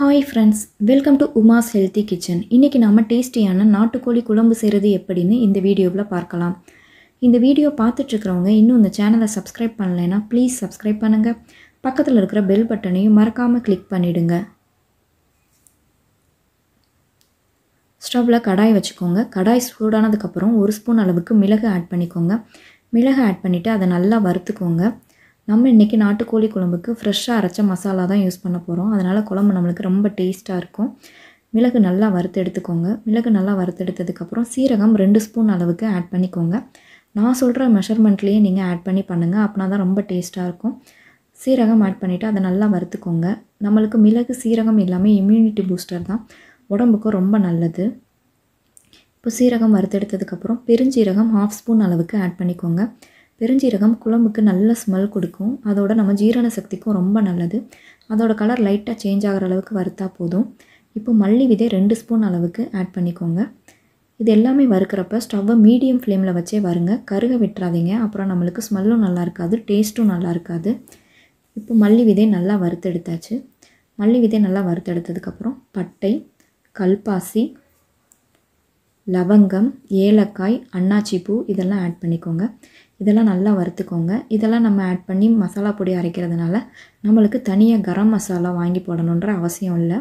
hi friends welcome to Uma's healthy kitchen இன்றைக்கி நம்ம டேஸ்டியான நாட்டுக்கோழி குழம்பு செய்கிறது எப்படின்னு இந்த வீடியோவில் பார்க்கலாம் இந்த வீடியோ பார்த்துட்ருக்கிறவங்க இன்னும் இந்த சேனலை சப்ஸ்கிரைப் பண்ணலைன்னா ப்ளீஸ் சப்ஸ்கிரைப் பண்ணுங்கள் பக்கத்தில் இருக்கிற பெல் பட்டனையும் மறக்காமல் கிளிக் பண்ணிவிடுங்க ஸ்டவ்வில் கடாய் வச்சுக்கோங்க கடாய் சூடானதுக்கப்புறம் ஒரு ஸ்பூன் அளவுக்கு மிளகு ஆட் பண்ணிக்கோங்க மிளகு ஆட் பண்ணிவிட்டு அதை நல்லா வறுத்துக்கோங்க நம்ம இன்றைக்கி நாட்டுக்கோழி குழம்புக்கு ஃப்ரெஷ்ஷாக அரைச்ச மசாலா தான் யூஸ் பண்ண போகிறோம் அதனால் குழம்பு நம்மளுக்கு ரொம்ப டேஸ்ட்டாக இருக்கும் மிளகு நல்லா வறுத்து எடுத்துக்கோங்க மிளகு நல்லா வறுத்தெடுத்ததுக்கப்புறம் சீரகம் ரெண்டு ஸ்பூன் அளவுக்கு ஆட் பண்ணிக்கோங்க நான் சொல்கிற மெஷர்மெண்ட்லேயே நீங்கள் ஆட் பண்ணி பண்ணுங்கள் அப்படின்னா தான் ரொம்ப டேஸ்ட்டாக இருக்கும் சீரகம் ஆட் பண்ணிவிட்டு அதை நல்லா வறுத்துக்கோங்க நம்மளுக்கு மிளகு சீரகம் எல்லாமே இம்யூனிட்டி பூஸ்டர் தான் உடம்புக்கும் ரொம்ப நல்லது இப்போ சீரகம் வறுத்தெடுத்ததுக்கப்புறம் பெருஞ்சீரகம் ஹாஃப் ஸ்பூன் அளவுக்கு ஆட் பண்ணிக்கோங்க பெருஞ்சீரகம் குழம்புக்கு நல்ல ஸ்மெல் கொடுக்கும் அதோட நம்ம ஜீரண சக்திக்கும் ரொம்ப நல்லது அதோட கலர் லைட்டாக சேஞ்ச் ஆகிற அளவுக்கு வறுத்தா போதும் இப்போ மல்லி விதை ரெண்டு ஸ்பூன் அளவுக்கு ஆட் பண்ணிக்கோங்க இது எல்லாமே வறுக்கிறப்ப ஸ்டவ்வை மீடியம் ஃப்ளேமில் வச்சே வருங்க கருக விட்டுறாதீங்க அப்புறம் நம்மளுக்கு ஸ்மெல்லும் நல்லா இருக்காது டேஸ்ட்டும் நல்லா இருக்காது இப்போ மல்லி விதை நல்லா வறுத்தெடுத்தாச்சு மல்லி விதை நல்லா வறுத்தெடுத்ததுக்கப்புறம் பட்டை கல்பாசி லவங்கம் ஏலக்காய் அன்னாச்சி பூ இதெல்லாம் ஆட் பண்ணிக்கோங்க இதெல்லாம் நல்லா வறுத்துக்கோங்க இதெல்லாம் நம்ம ஆட் பண்ணி மசாலா பொடி அரைக்கிறதுனால நம்மளுக்கு தனியாக கரம் மசாலா வாங்கி போடணுன்ற அவசியம் இல்லை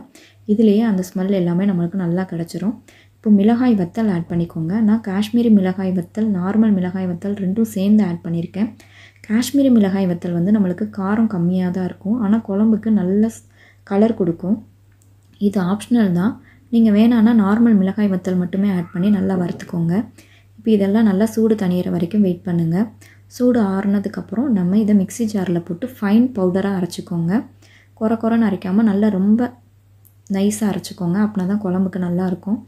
இதுலேயே அந்த ஸ்மெல் எல்லாமே நம்மளுக்கு நல்லா கிடச்சிரும் இப்போ மிளகாய் வத்தல் ஆட் பண்ணிக்கோங்க நான் காஷ்மீரி மிளகாய் வத்தல் நார்மல் மிளகாய் வத்தல் ரெண்டும் சேர்ந்து ஆட் பண்ணியிருக்கேன் காஷ்மீரி மிளகாய் வத்தல் வந்து நம்மளுக்கு காரம் கம்மியாக தான் இருக்கும் ஆனால் குழம்புக்கு நல்ல கலர் கொடுக்கும் இது ஆப்ஷனல் தான் நீங்கள் வேணான்னா நார்மல் மிளகாய் வத்தல் மட்டுமே ஆட் பண்ணி நல்லா வறுத்துக்கோங்க இப்போ இதெல்லாம் நல்லா சூடு தணியிற வரைக்கும் வெயிட் பண்ணுங்கள் சூடு ஆறுனதுக்கப்புறம் நம்ம இதை மிக்சி ஜாரில் போட்டு ஃபைன் பவுடராக அரைச்சிக்கோங்க குறை குறைன்னு அரைக்காமல் நல்லா ரொம்ப நைஸாக அரைச்சிக்கோங்க அப்படின்னா தான் குழம்புக்கு நல்லாயிருக்கும்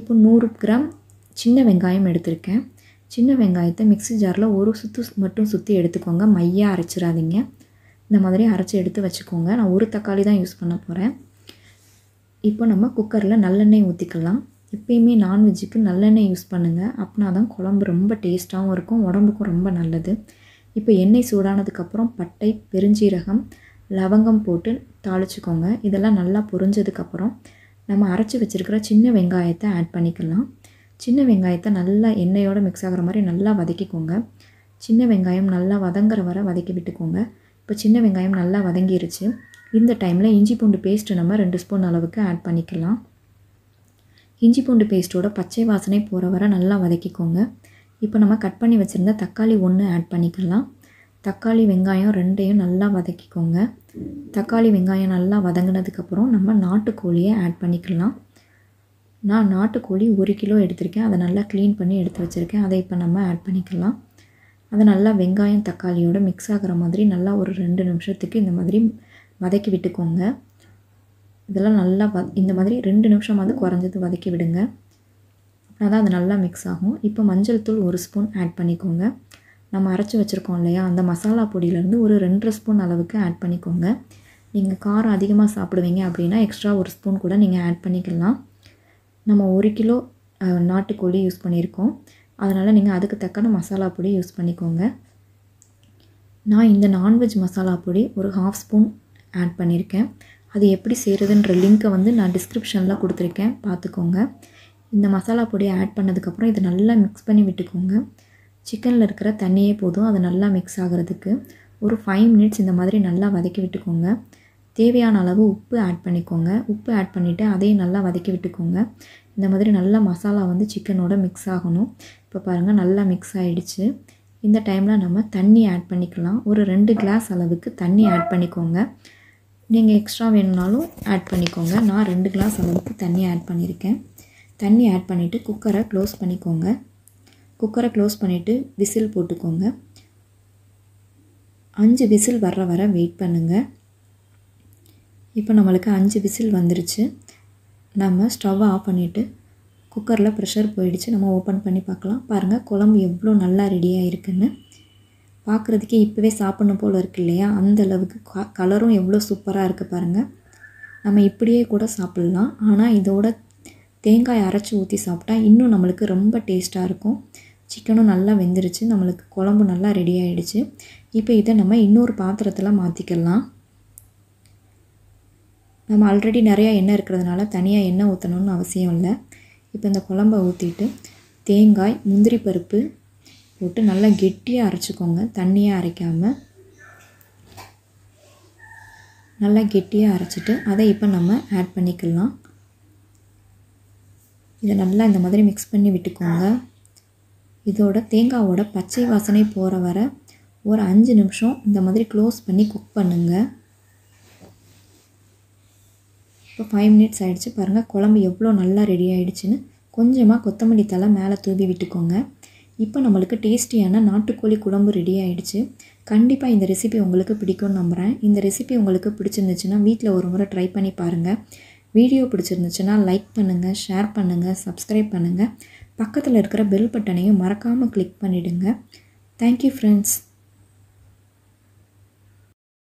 இப்போ நூறு கிராம் சின்ன வெங்காயம் எடுத்திருக்கேன் சின்ன வெங்காயத்தை மிக்சி ஜாரில் ஒரு சுற்று மட்டும் சுற்றி எடுத்துக்கோங்க மையாக அரைச்சிடாதீங்க இந்த மாதிரி அரைச்சி எடுத்து வச்சுக்கோங்க நான் ஒரு தக்காளி தான் யூஸ் பண்ண போகிறேன் இப்போ நம்ம குக்கரில் நல்லெண்ணெய் ஊற்றிக்கலாம் எப்பயுமே நான்வெஜ்ஜுக்கு நல்லெண்ணெய் யூஸ் பண்ணுங்கள் அப்படின்னா தான் குழம்பு ரொம்ப டேஸ்ட்டாகவும் இருக்கும் உடம்புக்கும் ரொம்ப நல்லது இப்போ எண்ணெய் சூடானதுக்கப்புறம் பட்டை பெருஞ்சீரகம் லவங்கம் போட்டு தாளிச்சிக்கோங்க இதெல்லாம் நல்லா பொரிஞ்சதுக்கப்புறம் நம்ம அரைச்சி வச்சுருக்கிற சின்ன வெங்காயத்தை ஆட் பண்ணிக்கலாம் சின்ன வெங்காயத்தை நல்லா எண்ணெயோடு மிக்ஸ் ஆகிற மாதிரி நல்லா வதக்கிக்கோங்க சின்ன வெங்காயம் நல்லா வதங்குற வர வதக்கி விட்டுக்கோங்க இப்போ சின்ன வெங்காயம் நல்லா வதங்கிருச்சு இந்த டைமில் இஞ்சி பூண்டு பேஸ்ட்டு நம்ம ரெண்டு ஸ்பூன் அளவுக்கு ஆட் பண்ணிக்கலாம் இஞ்சி பூண்டு பேஸ்ட்டோட பச்சை வாசனை போகிற வர நல்லா வதக்கிக்கோங்க இப்போ நம்ம கட் பண்ணி வச்சுருந்த தக்காளி ஒன்று ஆட் பண்ணிக்கலாம் தக்காளி வெங்காயம் ரெண்டையும் நல்லா வதக்கிக்கோங்க தக்காளி வெங்காயம் நல்லா வதங்கினதுக்கப்புறம் நம்ம நாட்டுக்கோழியை ஆட் பண்ணிக்கலாம் நான் நாட்டுக்கோழி ஒரு கிலோ எடுத்திருக்கேன் அதை நல்லா க்ளீன் பண்ணி எடுத்து வச்சுருக்கேன் அதை இப்போ நம்ம ஆட் பண்ணிக்கலாம் அதை நல்லா வெங்காயம் தக்காளியோட மிக்ஸ் ஆகிற மாதிரி நல்லா ஒரு ரெண்டு நிமிஷத்துக்கு இந்த மாதிரி வதக்கி விட்டுக்கோங்க இதெல்லாம் நல்லா வ இந்த மாதிரி ரெண்டு நிமிஷமாவது குறைஞ்சது வதக்கி விடுங்க அப்படின்னா தான் அது நல்லா மிக்ஸ் ஆகும் இப்போ மஞ்சள் தூள் ஒரு ஸ்பூன் ஆட் பண்ணிக்கோங்க நம்ம அரைச்சி வச்சுருக்கோம் இல்லையா அந்த மசாலா பொடியிலேருந்து ஒரு ரெண்டரை ஸ்பூன் அளவுக்கு ஆட் பண்ணிக்கோங்க நீங்கள் காரம் அதிகமாக சாப்பிடுவீங்க அப்படின்னா எக்ஸ்ட்ரா ஒரு ஸ்பூன் கூட நீங்கள் ஆட் பண்ணிக்கலாம் நம்ம ஒரு கிலோ நாட்டுக்கோழி யூஸ் பண்ணியிருக்கோம் அதனால் நீங்கள் அதுக்கு தக்கன மசாலா பொடி யூஸ் பண்ணிக்கோங்க நான் இந்த நான்வெஜ் மசாலா பொடி ஒரு ஹாஃப் ஸ்பூன் ஆட் பண்ணியிருக்கேன் அது எப்படி செய்கிறதுன்ற லிங்க்கை வந்து நான் டிஸ்கிரிப்ஷனில் கொடுத்துருக்கேன் பார்த்துக்கோங்க இந்த மசாலா பொடியை ஆட் பண்ணதுக்கப்புறம் இதை நல்லா மிக்ஸ் பண்ணி விட்டுக்கோங்க சிக்கனில் இருக்கிற தண்ணியே போதும் அது நல்லா மிக்ஸ் ஆகிறதுக்கு ஒரு ஃபைவ் மினிட்ஸ் இந்த மாதிரி நல்லா வதக்கி விட்டுக்கோங்க தேவையான அளவு உப்பு ஆட் பண்ணிக்கோங்க உப்பு ஆட் பண்ணிவிட்டு அதையும் நல்லா வதக்கி விட்டுக்கோங்க இந்த மாதிரி நல்லா மசாலா வந்து சிக்கனோட மிக்ஸ் ஆகணும் இப்போ பாருங்கள் நல்லா மிக்ஸ் ஆகிடுச்சு இந்த டைமில் நம்ம தண்ணி ஆட் பண்ணிக்கலாம் ஒரு ரெண்டு கிளாஸ் அளவுக்கு தண்ணி ஆட் பண்ணிக்கோங்க நீங்கள் எக்ஸ்ட்ரா வேணும்னாலும் ஆட் பண்ணிக்கோங்க நான் ரெண்டு கிளாஸ் அளவுக்கு தண்ணி ஆட் பண்ணியிருக்கேன் தண்ணி ஆட் பண்ணிவிட்டு குக்கரை க்ளோஸ் பண்ணிக்கோங்க குக்கரை க்ளோஸ் பண்ணிவிட்டு விசில் போட்டுக்கோங்க அஞ்சு விசில் வர்ற வர வெயிட் பண்ணுங்கள் இப்போ நம்மளுக்கு அஞ்சு விசில் வந்துருச்சு நம்ம ஸ்டவ்வை ஆஃப் பண்ணிவிட்டு குக்கரில் ப்ரெஷர் போயிடுச்சு நம்ம ஓப்பன் பண்ணி பார்க்கலாம் பாருங்கள் குழம்பு எவ்வளோ நல்லா ரெடியாக இருக்குதுன்னு பார்க்குறதுக்கே இப்போவே சாப்பிட்ணும் போல் இருக்கு இல்லையா அந்த அளவுக்கு க கலரும் எவ்வளோ சூப்பராக இருக்குது பாருங்கள் நம்ம இப்படியே கூட சாப்பிட்லாம் ஆனால் இதோட தேங்காய் அரைச்சி ஊற்றி சாப்பிட்டா இன்னும் நம்மளுக்கு ரொம்ப டேஸ்ட்டாக இருக்கும் சிக்கனும் நல்லா வெந்துருச்சு நம்மளுக்கு குழம்பு நல்லா ரெடி ஆகிடுச்சு இப்போ இதை நம்ம இன்னொரு பாத்திரத்தில் மாற்றிக்கலாம் நம்ம ஆல்ரெடி நிறையா எண்ணெய் இருக்கிறதுனால தனியாக எண்ணெய் ஊற்றணும்னு அவசியம் இல்லை இப்போ இந்த குழம்ப ஊற்றிட்டு தேங்காய் முந்திரி பருப்பு போட்டு நல்லா கெட்டியாக அரைச்சிக்கோங்க தண்ணியாக அரைக்காமல் நல்லா கெட்டியாக அரைச்சிட்டு அதை இப்போ நம்ம ஆட் பண்ணிக்கலாம் இதை நல்லா இந்த மாதிரி மிக்ஸ் பண்ணி விட்டுக்கோங்க இதோட தேங்காவோட பச்சை வாசனை போகிற வர ஒரு அஞ்சு நிமிஷம் இந்த மாதிரி க்ளோஸ் பண்ணி குக் பண்ணுங்கள் இப்போ ஃபைவ் மினிட்ஸ் ஆகிடுச்சு பாருங்கள் குழம்பு எவ்வளோ நல்லா ரெடி ஆகிடுச்சின்னு கொஞ்சமாக கொத்தமல்லி தலை மேலே தூவி விட்டுக்கோங்க இப்போ நம்மளுக்கு டேஸ்டியான நாட்டுக்கோழி குழம்பு ரெடி ஆகிடுச்சு கண்டிப்பாக இந்த ரெசிபி உங்களுக்கு பிடிக்கும்னு நம்புகிறேன் இந்த ரெசிபி உங்களுக்கு பிடிச்சிருந்துச்சுன்னா வீட்டில் ஒரு முறை ட்ரை பண்ணி பாருங்கள் வீடியோ பிடிச்சிருந்துச்சுன்னா லைக் பண்ணுங்கள் ஷேர் பண்ணுங்கள் சப்ஸ்கிரைப் பண்ணுங்கள் பக்கத்தில் இருக்கிற பெல் பட்டனையும் மறக்காமல் கிளிக் பண்ணிவிடுங்க தேங்க்யூ ஃப்ரெண்ட்ஸ்